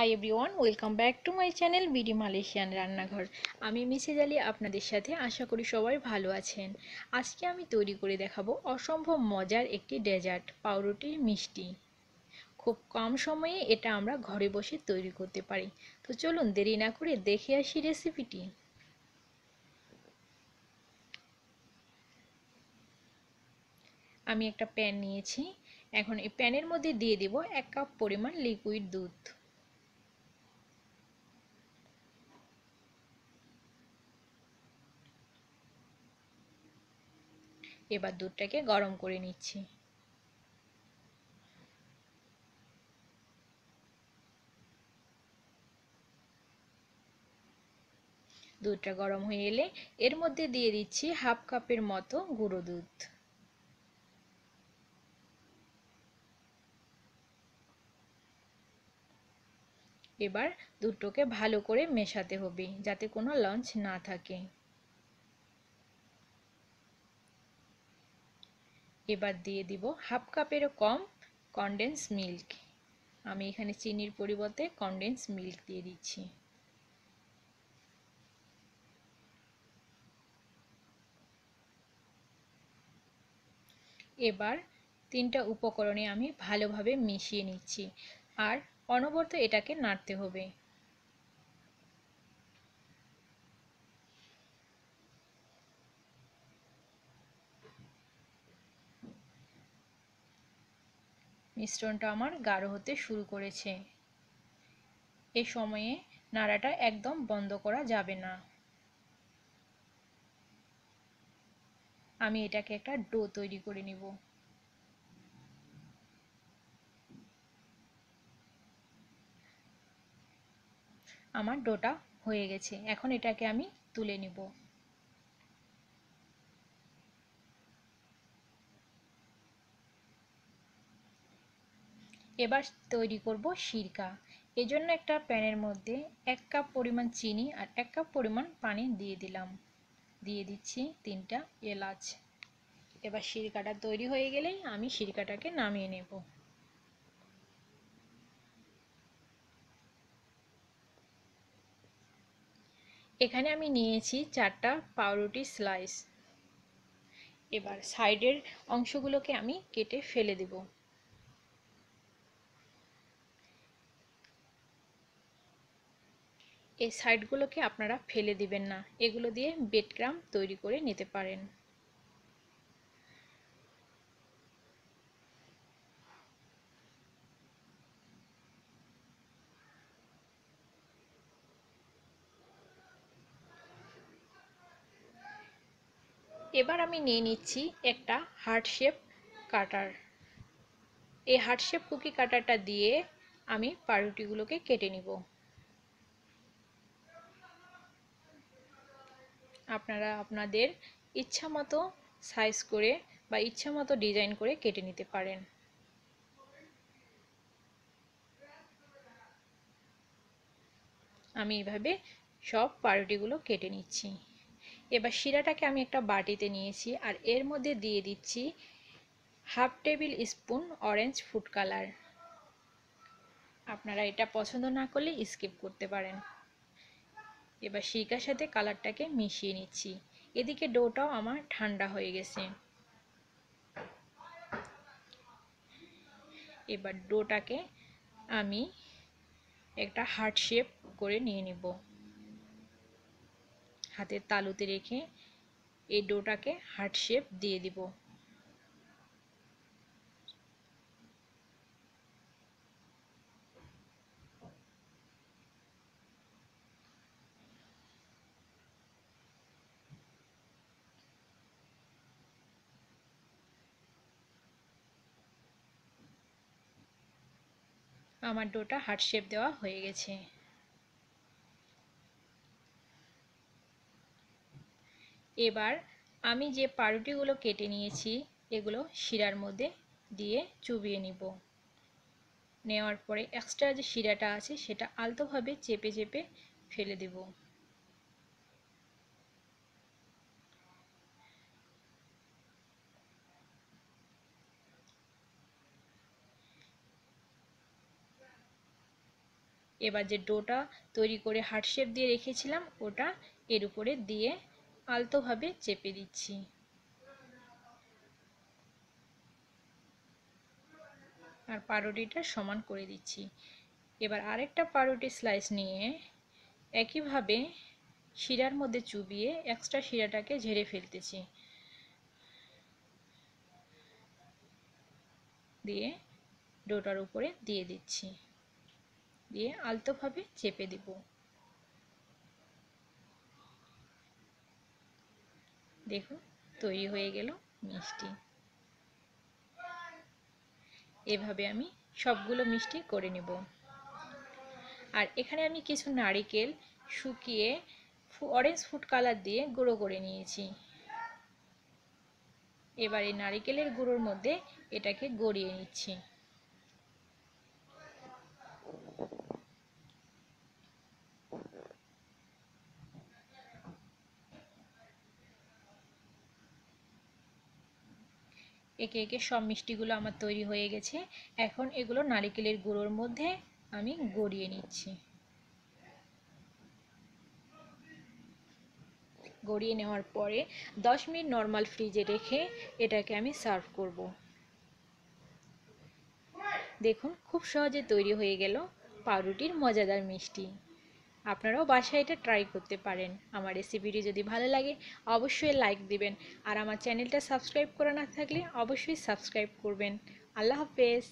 high everyone welcome back to my channel BD Malaysian রান্নাঘর আমি মিসেজ আলি আপনাদের সাথে আশা করি সবাই ভালো আছেন আজকে আমি তৈরি করে দেখাবো অসম্ভব মজার একটি ডেজার্ট পাউরুটির মিষ্টি খুব কম সময়ে এটা আমরা ঘরে বসে তৈরি করতে পারি তো চলুন দেরি না করে দেখে আসি রেসিপিটি আমি একটা প্যান নিয়েছি এখন এই প্যানের মধ্যে দিয়ে দেব এক কাপ পরিমাণ লিকুইড দুধ এবার দুধটাকে গরম করে নিচ্ছি দুধটা গরম হয়ে এলে এর মধ্যে দিয়ে দিচ্ছি হাফ কাপের মতো গুঁড়ো দুধ এবার দুটোকে ভালো করে মেশাতে হবে যাতে কোনো লঞ্চ না থাকে এবার দিয়ে দিব হাফ কাপেরও কম কনডেন্স মিল্ক আমি এখানে চিনির পরিবর্তে কনডেন্স মিল্ক দিয়ে দিচ্ছি এবার তিনটা উপকরণে আমি ভালোভাবে মিশিয়ে নিচ্ছি আর অনবরত এটাকে নাড়তে হবে মিশ্রণটা আমার গাঢ় হতে শুরু করেছে এ সময়ে নাড়াটা একদম বন্ধ করা যাবে না আমি এটাকে একটা ডো তৈরি করে নিব আমার ডোটা হয়ে গেছে এখন এটাকে আমি তুলে নিব এবার তৈরি করব সিরকা এজন্য একটা প্যানের মধ্যে এক কাপ পরিমাণ চিনি আর এক কাপ পরিমাণ পানি দিয়ে দিলাম দিয়ে দিচ্ছি তিনটা এলাচ এবার সিরকাটা তৈরি হয়ে গেলেই আমি সিরকাটাকে নামিয়ে নেব এখানে আমি নিয়েছি চারটা পাউরুটি স্লাইস এবার সাইডের অংশগুলোকে আমি কেটে ফেলে দেবো এই সাইডগুলোকে আপনারা ফেলে দিবেন না এগুলো দিয়ে বেডগ্রাম তৈরি করে নিতে পারেন এবার আমি নিয়ে নিচ্ছি একটা হার্ট শেপ কাটার এই হার্ট শেপ কুকি কাটারটা দিয়ে আমি পাউরুটিগুলোকে কেটে নিব আপনারা আপনাদের ইচ্ছা মতো সাইজ করে বা ইচ্ছা মতো ডিজাইন করে কেটে নিতে পারেন আমি এভাবে সব পাউরুটিগুলো কেটে নিচ্ছি এবার শিরাটাকে আমি একটা বাটিতে নিয়েছি আর এর মধ্যে দিয়ে দিচ্ছি half tablespoon orange food colour আপনারা এটা পছন্দ না করলে স্কিপ করতে পারেন এবার সিরকার সাথে কালারটাকে মিশিয়ে নিচ্ছি এদিকে ডোটাও আমার ঠান্ডা হয়ে গেছে এবার ডোটাকে আমি একটা হার্ট শেপ করে নিয়ে নিব হাতের তালুতে রেখে এই ডোটাকে হার্ট শেপ দিয়ে দিব আমার ডোটা হার্ট শেপ দেওয়া হয়ে গেছে এবার আমি যে পাউরুটিগুলো কেটে নিয়েছি এগুলো শিরার মধ্যে দিয়ে চুবিয়ে নিব নেওয়ার পরে এক্সট্রা যে শিরাটা আছে সেটা আলতোভাবে চেপে চেপে ফেলে দেবো এবার যে ডোটা তৈরি করে হার্ট শেপ দিয়ে রেখেছিলাম ওটা এর উপরে দিয়ে আলতোভাবে চেপে দিচ্ছি আর পাউরুটিটা সমান করে দিচ্ছি এবার আরেকটা পারোটি স্লাইস নিয়ে একইভাবে শিরার মধ্যে চুবিয়ে এক্সট্রা শিরাটাকে ঝেড়ে ফেলতেছি দিয়ে ডোটার উপরে দিয়ে দিচ্ছি দিয়ে আলতোভাবে চেপে দেব দেখুন তৈরি হয়ে গেল মিষ্টি এভাবে আমি সবগুলো মিষ্টি করে নেব আর এখানে আমি কিছু নারিকেল শুকিয়ে অরেঞ্জ ফুড কালার দিয়ে গুঁড়ো করে নিয়েছি এবার এই নারিকেলের গুঁড়োর মধ্যে এটাকে গড়িয়ে নিচ্ছি একে একে সব মিষ্টিগুলো আমার তৈরি হয়ে গেছে এখন এগুলো নারিকেলের গুঁড়োর মধ্যে আমি গড়িয়ে নিচ্ছি গড়িয়ে নেওয়ার পরে দশ মিনিট নর্মাল ফ্রিজে রেখে এটাকে আমি সার্ভ করব দেখুন খুব সহজে তৈরি হয়ে গেল পাউরুটির মজাদার মিষ্টি আপনারাও বাসায় এটা ট্রাই করতে পারেন আমার রেসিপিটি যদি ভালো লাগে অবশ্যই লাইক দিবেন আর আমার চ্যানেলটা সাবস্ক্রাইব করা না থাকলে অবশ্যই সাবস্ক্রাইব করবেন আল্লাহ হাফেজ